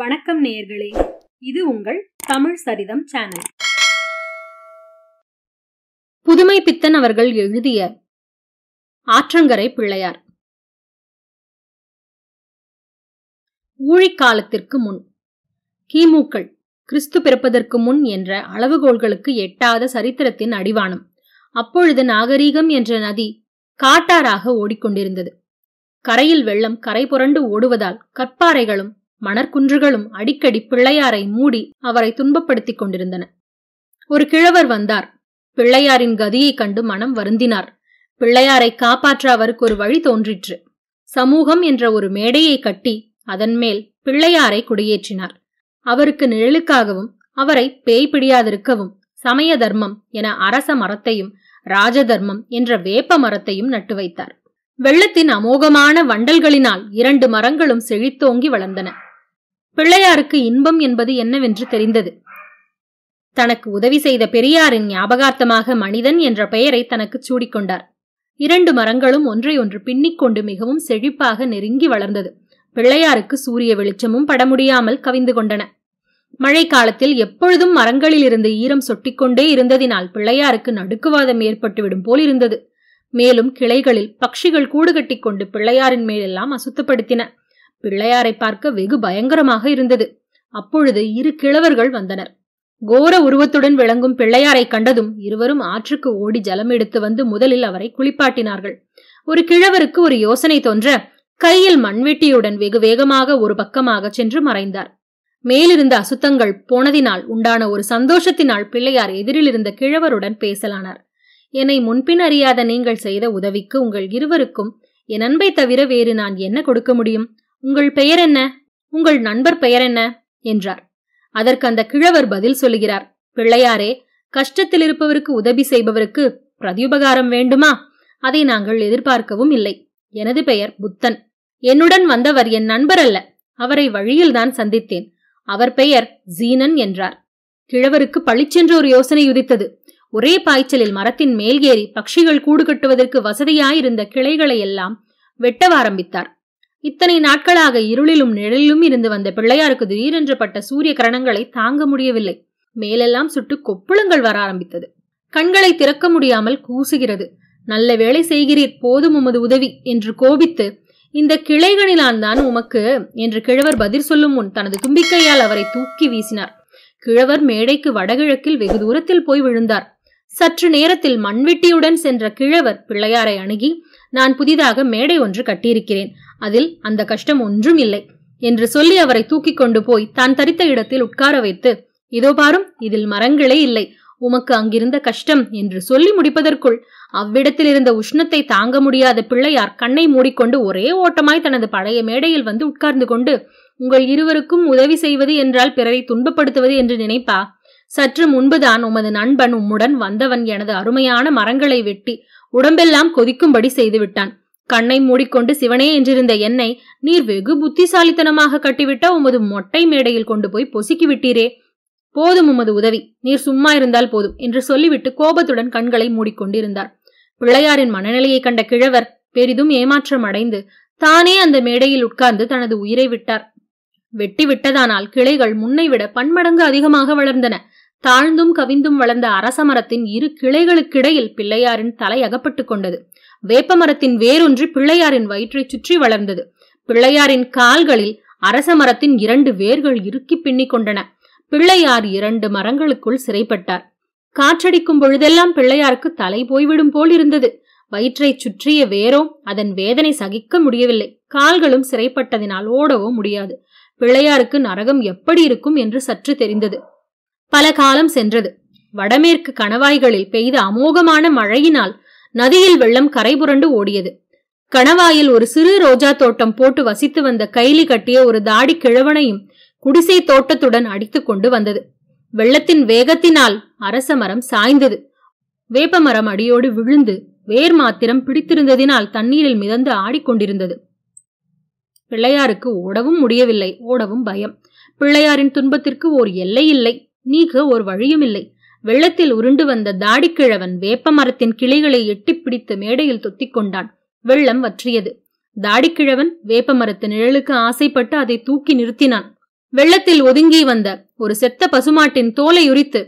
வணக்கம் நேயர்களே இது உங்கள் தமிழ் சரிதம் சேனல் புதுமை பித்தன் அவர்கள் எழுதிய ஆற்றங்கரை பிள்ளையார் ஊழிக்காலத்திற்கு முன் கிமுக்கள் கிறிஸ்து பிறப்பதற்கு முன் என்ற அளவுகோள்களுக்கு எட்டாத சரித்திரத்தின் அடிவானம் அப்பொழுது நாகரீகம் என்ற நதி காட்டாராக ஓடிக்கொண்டிருந்தது கரையில் வெள்ளம் கரை புரண்டு ஓடுவதால் கற்பாறைகளும் மணற்குன்றுகளும் அடிக்கடி பிள்ளையாரை மூடி அவரை துன்பப்படுத்திக் கொண்டிருந்தன ஒரு கிழவர் வந்தார் பிள்ளையாரின் கதியைக் கண்டு மனம் வருந்தினார் பிள்ளையாரை காப்பாற்ற அவருக்கு ஒரு வழி தோன்றிற்று சமூகம் என்ற ஒரு மேடையை கட்டி அதன் மேல் பிள்ளையாரை குடியேற்றினார் அவருக்கு நிழலுக்காகவும் அவரை பேய் பிடியாதிருக்கவும் சமய தர்மம் என அரச மரத்தையும் ராஜதர்மம் என்ற வேப்ப மரத்தையும் நட்டு வைத்தார் வெள்ளத்தின் அமோகமான வண்டல்களினால் இரண்டு மரங்களும் செழித்தோங்கி வளர்ந்தன பிள்ளையாருக்கு இன்பம் என்பது என்னவென்று தெரிந்தது தனக்கு உதவி செய்த பெரியாரின் ஞாபகார்த்தமாக மனிதன் என்ற பெயரை தனக்கு சூடிக்கொண்டார் இரண்டு மரங்களும் ஒன்றை ஒன்று பின்னிக்கொண்டு மிகவும் செழிப்பாக நெருங்கி வளர்ந்தது பிள்ளையாருக்கு சூரிய வெளிச்சமும் பட முடியாமல் கவிந்து கொண்டன மழை காலத்தில் எப்பொழுதும் மரங்களிலிருந்து ஈரம் சொட்டிக்கொண்டே இருந்ததினால் பிள்ளையாருக்கு நடுக்குவாதம் ஏற்பட்டுவிடும் போல் இருந்தது மேலும் கிளைகளில் பட்சிகள் கூடு கட்டி கொண்டு பிள்ளையாரின் மேலெல்லாம் அசுத்தப்படுத்தின பிள்ளையாரை பார்க்க வெகு பயங்கரமாக இருந்தது அப்பொழுது இரு கிழவர்கள் வந்தனர் கோர உருவத்துடன் விளங்கும் பிள்ளையாரை கண்டதும் இருவரும் ஆற்றுக்கு ஓடி ஜலம் எடுத்து வந்து முதலில் அவரை குளிப்பாட்டினார்கள் ஒரு கிழவருக்கு ஒரு யோசனை தோன்ற கையில் மண்வெட்டியுடன் வெகு வேகமாக ஒரு பக்கமாக சென்று மறைந்தார் மேலிருந்த அசுத்தங்கள் போனதினால் உண்டான ஒரு சந்தோஷத்தினால் பிள்ளையார் எதிரில் இருந்த கிழவருடன் பேசலானார் என்னை முன்பின் அறியாத நீங்கள் செய்த உதவிக்கு உங்கள் இருவருக்கும் என் அன்பை தவிர வேறு நான் என்ன கொடுக்க முடியும் உங்கள் பெயர் என்ன உங்கள் நண்பர் பெயர் என்ன என்றார் அதற்கு அந்த கிழவர் பதில் சொல்லுகிறார் பிள்ளையாரே கஷ்டத்தில் இருப்பவருக்கு உதவி செய்பவருக்கு பிரதியுபகாரம் வேண்டுமா அதை நாங்கள் எதிர்பார்க்கவும் இல்லை எனது பெயர் புத்தன் என்னுடன் வந்தவர் என் நண்பர் அல்ல அவரை வழியில்தான் சந்தித்தேன் அவர் பெயர் ஜீனன் என்றார் கிழவருக்கு பளிச்சென்று ஒரு யோசனை உதித்தது ஒரே பாய்ச்சலில் மரத்தின் மேல் ஏறி பக்ஷிகள் கூடு கட்டுவதற்கு வசதியாயிருந்த கிளைகளை எல்லாம் வெட்டவ ஆரம்பித்தார் இத்தனை நாட்களாக இருளிலும் நிழலிலும் இருந்து வந்த பிள்ளையாருக்கு திடீரென்று பட்ட சூரிய கரணங்களை தாங்க முடியவில்லை மேலெல்லாம் சுட்டு கொப்புளங்கள் வர ஆரம்பித்தது கண்களை திறக்க முடியாமல் கூசுகிறது நல்ல வேலை செய்கிறீர் போதும் உமது உதவி என்று கோபித்து இந்த கிளைகளிலான் தான் உமக்கு என்று கிழவர் பதில் சொல்லும் முன் தனது தும்பிக்கையால் அவரை தூக்கி வீசினார் கிழவர் மேடைக்கு வடகிழக்கில் வெகு தூரத்தில் போய் விழுந்தார் சற்று நேரத்தில் மண்வெட்டியுடன் சென்ற கிழவர் பிள்ளையாரை அணுகி நான் புதிதாக மேடை ஒன்று கட்டியிருக்கிறேன் அதில் அந்த கஷ்டம் ஒன்றும் இல்லை என்று சொல்லி அவரை தூக்கி கொண்டு போய் தான் தரித்த இடத்தில் உட்கார வைத்து இதோ பாரும் இதில் மரங்களே இல்லை உமக்கு அங்கிருந்த கஷ்டம் என்று சொல்லி முடிப்பதற்குள் அவ்விடத்தில் இருந்த உஷ்ணத்தை தாங்க முடியாத பிள்ளையார் கண்ணை மூடிக்கொண்டு ஒரே ஓட்டமாய் தனது பழைய மேடையில் வந்து உட்கார்ந்து கொண்டு உங்கள் இருவருக்கும் உதவி செய்வது என்றால் பிறரை துன்பப்படுத்துவது என்று நினைப்பா சற்று முன்புதான் உமது நண்பன் உம்முடன் வந்தவன் எனது அருமையான மரங்களை வெட்டி உடம்பெல்லாம் கொதிக்கும்படி செய்துவிட்டான் கண்ணை மூடிக்கொண்டு சிவனே என்றிருந்த என்னை நீர் வெகு புத்திசாலித்தனமாக கட்டிவிட்ட உமது மொட்டை மேடையில் கொண்டு போய் பொசுக்கி விட்டீரே போதும் உமது உதவி நீர் சும்மா இருந்தால் போதும் என்று சொல்லிவிட்டு கோபத்துடன் கண்களை மூடிக்கொண்டிருந்தார் பிள்ளையாரின் மனநிலையை கண்ட கிழவர் பெரிதும் ஏமாற்றம் அடைந்து தானே அந்த மேடையில் உட்கார்ந்து தனது உயிரை விட்டார் வெட்டி விட்டதானால் கிளைகள் முன்னைவிட பன்மடங்கு அதிகமாக வளர்ந்தன தாழ்ந்தும் கவிந்தும் வளர்ந்த அரச மரத்தின் இரு கிளைகளுக்கிடையில் பிள்ளையாரின் தலை அகப்பட்டுக் கொண்டது வேப்ப மரத்தின் வேரொன்று பிள்ளையாரின் வயிற்றை சுற்றி வளர்ந்தது பிள்ளையாரின் கால்களில் அரச மரத்தின் இரண்டு வேர்கள் இறுக்கி பின்னிக் கொண்டன பிள்ளையார் இரண்டு மரங்களுக்குள் சிறைப்பட்டார் காற்றடிக்கும் பொழுதெல்லாம் பிள்ளையாருக்கு தலை போய்விடும் போல் இருந்தது வயிற்றை சுற்றிய வேரோ அதன் வேதனை சகிக்க முடியவில்லை கால்களும் சிறைப்பட்டதினால் ஓடவோ முடியாது பிள்ளையாருக்கு நரகம் எப்படி இருக்கும் என்று சற்று தெரிந்தது பல காலம் சென்றது வடமேற்கு கணவாய்களில் பெய்த அமோகமான மழையினால் நதியில் வெள்ளம் கரைபுரண்டு ஓடியது கணவாயில் ஒரு சிறு ரோஜா தோட்டம் போட்டு வசித்து வந்த கைலி கட்டிய ஒரு தாடி கிழவனையும் குடிசை தோட்டத்துடன் அடித்து கொண்டு வந்தது வெள்ளத்தின் வேகத்தினால் அரச மரம் சாய்ந்தது வேப்பமரம் அடியோடு விழுந்து வேர் மாத்திரம் பிடித்திருந்ததினால் தண்ணீரில் மிதந்து ஆடிக்கொண்டிருந்தது பிள்ளையாருக்கு ஓடவும் முடியவில்லை ஓடவும் பயம் பிள்ளையாரின் துன்பத்திற்கு ஓர் எல்லை இல்லை நீக்க ஒரு வழியும் இல்லை வெள்ளத்தில் உருண்டு வந்த தாடிக்கிழவன் வேப்ப மரத்தின் கிளைகளை எட்டி பிடித்து மேடையில் தொத்திக் கொண்டான் வெள்ளம் வற்றியது தாடிக்கிழவன் வேப்ப மரத்து நிழலுக்கு ஆசைப்பட்டு அதை தூக்கி நிறுத்தினான் வெள்ளத்தில் ஒதுங்கி வந்த ஒரு செத்த பசுமாட்டின் தோலை உரித்து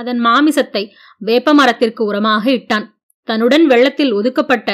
அதன் மாமிசத்தை வேப்ப மரத்திற்கு உரமாக இட்டான் தன்னுடன் வெள்ளத்தில் ஒதுக்கப்பட்ட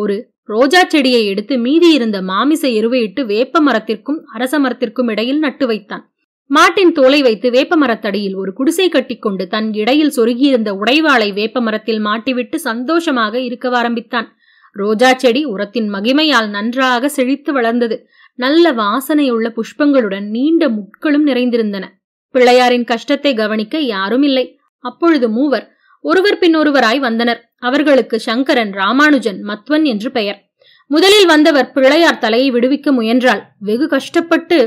ஒரு ரோஜா செடியை எடுத்து மீதி இருந்த மாமிச எருவையிட்டு வேப்ப மரத்திற்கும் அரச மரத்திற்கும் இடையில் நட்டு வைத்தான் மாட்டின் தோலை வைத்து வேப்ப மரத்தடியில் ஒரு குடிசை கொண்டு தன் இடையில் சொருகியிருந்த உடைவாளை வேப்ப மரத்தில் மாட்டிவிட்டு சந்தோஷமாக இருக்க ஆரம்பித்தான் ரோஜா செடி உரத்தின் மகிமையால் நன்றாக செழித்து வளர்ந்தது நல்ல வாசனையுள்ள புஷ்பங்களுடன் நீண்ட முட்களும் நிறைந்திருந்தன பிள்ளையாரின் கஷ்டத்தை கவனிக்க யாரும் இல்லை அப்பொழுது மூவர் ஒருவர் பின் ஒருவராய் வந்தனர் அவர்களுக்கு சங்கரன் ராமானுஜன் மத்வன் என்று பெயர் முதலில் வந்தவர் பிள்ளையார் தலையை விடுவிக்க முயன்றால் வெகு கஷ்டப்பட்டு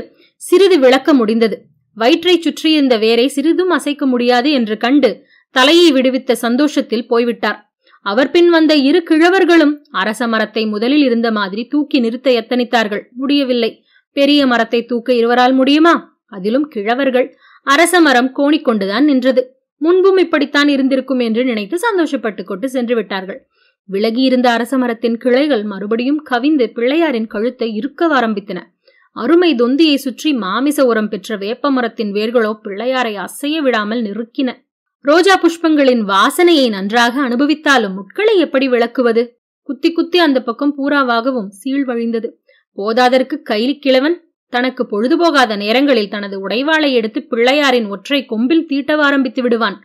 சிறிது விளக்க முடிந்தது வயிற்றை சுற்றியிருந்த வேரை சிறிதும் அசைக்க முடியாது என்று கண்டு தலையை விடுவித்த சந்தோஷத்தில் போய்விட்டார் அவர் பின் வந்த இரு கிழவர்களும் அரச மரத்தை முதலில் இருந்த மாதிரி தூக்கி நிறுத்த எத்தனித்தார்கள் முடியவில்லை பெரிய மரத்தை தூக்க இருவரால் முடியுமா அதிலும் கிழவர்கள் அரச மரம் கோணிக்கொண்டுதான் நின்றது முன்பும் இப்படித்தான் இருந்திருக்கும் என்று நினைத்து சந்தோஷப்பட்டு கொண்டு சென்று விட்டார்கள் விலகியிருந்த அரச மரத்தின் கிளைகள் மறுபடியும் கவிந்து பிள்ளையாரின் கழுத்தை இருக்க ஆரம்பித்தன அருமை தொந்தியை சுற்றி மாமிச உரம் பெற்ற வேப்ப மரத்தின் வேர்களோ பிள்ளையாரை அசைய விடாமல் நெருக்கின ரோஜா புஷ்பங்களின் வாசனையை நன்றாக அனுபவித்தாலும் முட்களை எப்படி விளக்குவது குத்தி குத்தி அந்த பக்கம் பூராவாகவும் சீழ் வழிந்தது போதாதற்கு கைலி கிழவன் தனக்கு பொழுதுபோகாத நேரங்களில் தனது உடைவாளை எடுத்து பிள்ளையாரின் ஒற்றை கொம்பில் தீட்டவ ஆரம்பித்து விடுவான்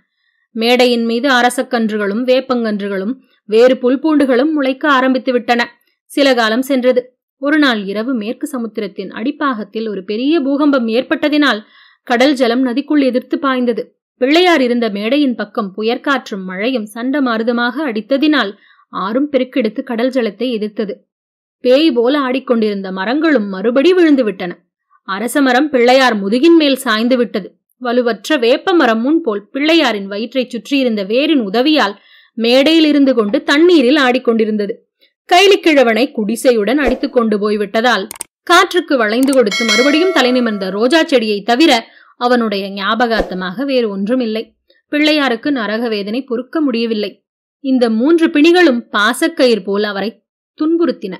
மேடையின் மீது அரசக்கன்றுகளும் வேப்பங்கன்றுகளும் வேறு புல்பூண்டுகளும் முளைக்க ஆரம்பித்து விட்டன சில காலம் சென்றது ஒரு நாள் இரவு மேற்கு சமுத்திரத்தின் அடிப்பாகத்தில் ஒரு பெரிய பூகம்பம் ஏற்பட்டதினால் கடல் ஜலம் நதிக்குள் எதிர்த்து பாய்ந்தது பிள்ளையார் இருந்த மேடையின் பக்கம் புயற்காற்றும் மழையும் சண்டமாருதமாக அடித்ததினால் ஆறும் பெருக்கெடுத்து கடல் ஜலத்தை எதிர்த்தது பேய் போல ஆடிக்கொண்டிருந்த மரங்களும் மறுபடி விழுந்து விட்டன அரசமரம் பிள்ளையார் முதுகின் மேல் சாய்ந்து விட்டது வலுவற்ற வேப்ப மரம் முன்போல் பிள்ளையாரின் வயிற்றை சுற்றியிருந்த வேரின் உதவியால் மேடையில் இருந்து கொண்டு தண்ணீரில் ஆடிக்கொண்டிருந்தது கைலிக்கிழவனை குடிசையுடன் அடித்துக் கொண்டு போய்விட்டதால் காற்றுக்கு வளைந்து கொடுத்து மறுபடியும் தலை நிமிர்ந்த ரோஜா செடியை தவிர அவனுடைய ஞாபகார்த்தமாக வேறு ஒன்றும் இல்லை பிள்ளையாருக்கு நரக வேதனை பொறுக்க முடியவில்லை இந்த மூன்று பிணிகளும் பாசக்கயிர் போல் அவரை துன்புறுத்தின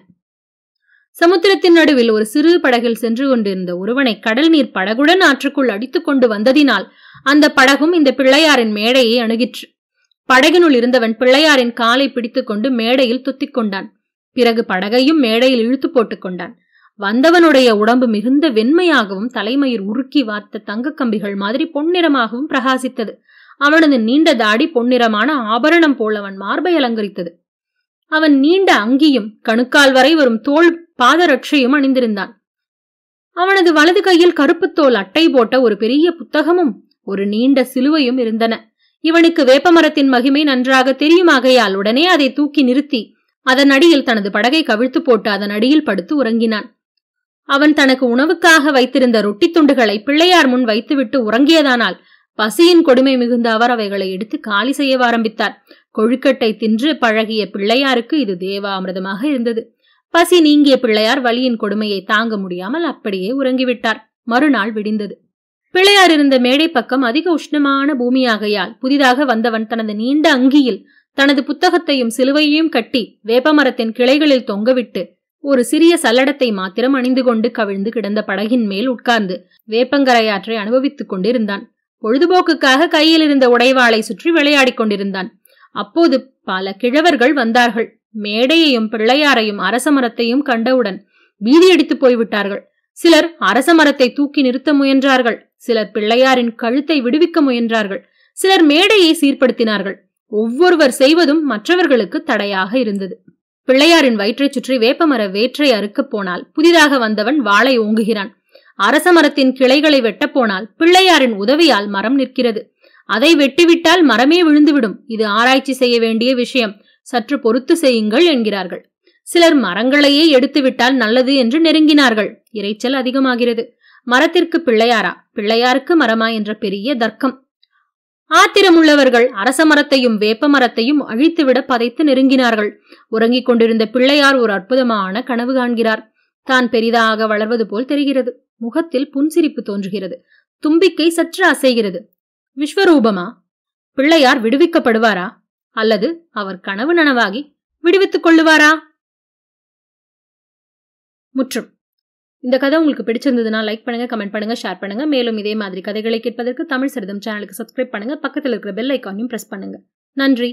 சமுத்திரத்தின் நடுவில் ஒரு சிறு படகில் சென்று கொண்டிருந்த ஒருவனை கடல் நீர் படகுடன் ஆற்றுக்குள் அடித்துக் கொண்டு வந்ததினால் அந்த படகும் இந்த பிள்ளையாரின் மேடையை அணுகிற்று படகினுள் இருந்தவன் பிள்ளையாரின் காலை பிடித்துக்கொண்டு மேடையில் துத்திக் கொண்டான் பிறகு படகையும் மேடையில் இழுத்து போட்டுக் கொண்டான் வந்தவனுடைய உடம்பு மிகுந்த வெண்மையாகவும் தலைமயிர் உருக்கி வார்த்த தங்க கம்பிகள் மாதிரி பொன்னிறமாகவும் பிரகாசித்தது அவனது நீண்ட தாடி பொன்னிறமான ஆபரணம் போல் அவன் மார்பை அலங்கரித்தது அவன் நீண்ட அங்கியும் கணுக்கால் வரை வரும் தோல் பாதரட்சையும் அணிந்திருந்தான் அவனது வலது கையில் கருப்புத்தோல் அட்டை போட்ட ஒரு பெரிய புத்தகமும் ஒரு நீண்ட சிலுவையும் இருந்தன இவனுக்கு வேப்பமரத்தின் மகிமை நன்றாக தெரியுமாகையால் உடனே அதை தூக்கி நிறுத்தி அதன் அடியில் தனது படகை கவிழ்த்து போட்டு அதன் அடியில் படுத்து உறங்கினான் அவன் தனக்கு உணவுக்காக வைத்திருந்த ரொட்டி துண்டுகளை பிள்ளையார் முன் வைத்துவிட்டு உறங்கியதானால் பசியின் கொடுமை மிகுந்த அவர் அவைகளை எடுத்து காலி செய்ய ஆரம்பித்தார் கொழுக்கட்டை தின்று பழகிய பிள்ளையாருக்கு இது தேவாமிரதமாக இருந்தது பசி நீங்கிய பிள்ளையார் வலியின் கொடுமையை தாங்க முடியாமல் அப்படியே உறங்கிவிட்டார் மறுநாள் விடிந்தது பிள்ளையார் இருந்த மேடை பக்கம் அதிக உஷ்ணமான பூமியாகையால் புதிதாக வந்தவன் தனது நீண்ட அங்கியில் தனது புத்தகத்தையும் சிலுவையையும் கட்டி வேப்பமரத்தின் கிளைகளில் தொங்கவிட்டு ஒரு சிறிய சல்லடத்தை மாத்திரம் அணிந்து கொண்டு கவிழ்ந்து கிடந்த படகின் மேல் உட்கார்ந்து வேப்பங்கரையாற்றை அனுபவித்துக் கொண்டிருந்தான் பொழுதுபோக்குக்காக கையில் இருந்த உடைவாளை சுற்றி விளையாடிக் கொண்டிருந்தான் அப்போது பல கிழவர்கள் வந்தார்கள் மேடையையும் பிள்ளையாரையும் அரச மரத்தையும் கண்டவுடன் வீதியடித்து போய்விட்டார்கள் சிலர் அரச மரத்தை தூக்கி நிறுத்த முயன்றார்கள் சிலர் பிள்ளையாரின் கழுத்தை விடுவிக்க முயன்றார்கள் சிலர் மேடையை சீர்படுத்தினார்கள் ஒவ்வொருவர் செய்வதும் மற்றவர்களுக்கு தடையாக இருந்தது பிள்ளையாரின் வயிற்றைச் சுற்றி வேப்பமர வேற்றை அறுக்கப் போனால் புதிதாக வந்தவன் வாளை ஓங்குகிறான் அரச மரத்தின் கிளைகளை வெட்டப்போனால் பிள்ளையாரின் உதவியால் மரம் நிற்கிறது அதை வெட்டிவிட்டால் மரமே விழுந்துவிடும் இது ஆராய்ச்சி செய்ய வேண்டிய விஷயம் சற்று பொறுத்து செய்யுங்கள் என்கிறார்கள் சிலர் மரங்களையே எடுத்துவிட்டால் நல்லது என்று நெருங்கினார்கள் இறைச்சல் அதிகமாகிறது மரத்திற்கு பிள்ளையாரா பிள்ளையாருக்கு மரமா என்ற பெரிய தர்க்கம் ஆத்திரமுள்ளவர்கள் அரச மரத்தையும் வேப்ப மரத்தையும் அழித்துவிட பதைத்து நெருங்கினார்கள் உறங்கிக் கொண்டிருந்த பிள்ளையார் ஒரு அற்புதமான கனவு காண்கிறார் தான் பெரிதாக வளர்வது போல் தெரிகிறது முகத்தில் புன்சிரிப்பு தோன்றுகிறது தும்பிக்கை சற்று அசைகிறது விஸ்வரூபமா பிள்ளையார் விடுவிக்கப்படுவாரா அல்லது அவர் கனவு நனவாகி விடுவித்துக் கொள்ளுவாரா முற்றும் இந்த கதை உங்களுக்கு பிடிச்சிருந்ததுன்னா லைக் பண்ணுங்க கமெண்ட் பண்ணுங்க ஷேர் பண்ணுங்க மேலும் இதே மாதிரி கதைகளை கேட்பதற்கு தமிழ் சரிதம் சேனலுக்கு சப்ஸ்கிரைப் பண்ணுங்க பக்கத்தில் இருக்கிற பெல் ஐக்கானையும் பிரஸ் பண்ணுங்க நன்றி